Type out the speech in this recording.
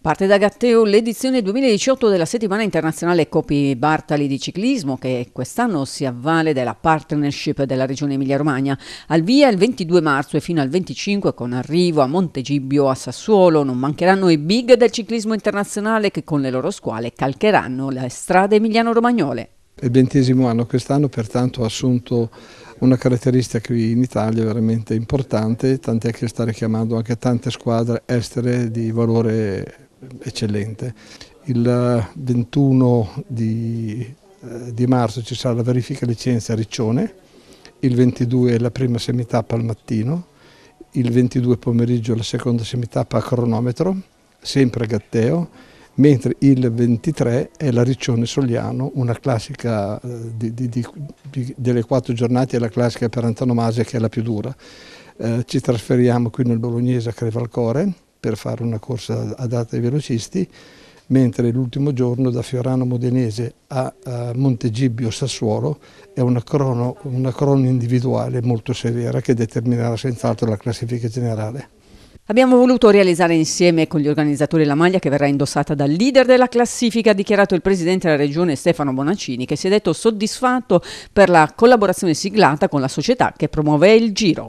Parte da Gatteo l'edizione 2018 della settimana internazionale Copi Bartali di ciclismo che quest'anno si avvale della partnership della regione Emilia-Romagna. Al via il 22 marzo e fino al 25 con arrivo a Montegibbio a Sassuolo non mancheranno i big del ciclismo internazionale che con le loro squale calcheranno le strade emiliano-romagnole. Il ventesimo anno quest'anno pertanto ha assunto una caratteristica qui in Italia veramente importante, tant'è che sta richiamando anche tante squadre estere di valore eccellente. Il 21 eh, di, eh, di marzo ci sarà la verifica licenza a Riccione, il 22 è la prima semitappa al mattino, il 22 pomeriggio la seconda semitappa a cronometro, sempre a Gatteo, mentre il 23 è la Riccione Sogliano, una classica eh, di, di, di, delle quattro giornate, è la classica per antonomasia che è la più dura. Eh, ci trasferiamo qui nel Bolognese a Crevalcore, per fare una corsa adatta ai velocisti, mentre l'ultimo giorno da Fiorano Modenese a, a Montegibbio Sassuolo è una crono, una crono individuale molto severa che determinerà senz'altro la classifica generale. Abbiamo voluto realizzare insieme con gli organizzatori la maglia che verrà indossata dal leader della classifica, ha dichiarato il presidente della regione Stefano Bonaccini, che si è detto soddisfatto per la collaborazione siglata con la società che promuove il giro.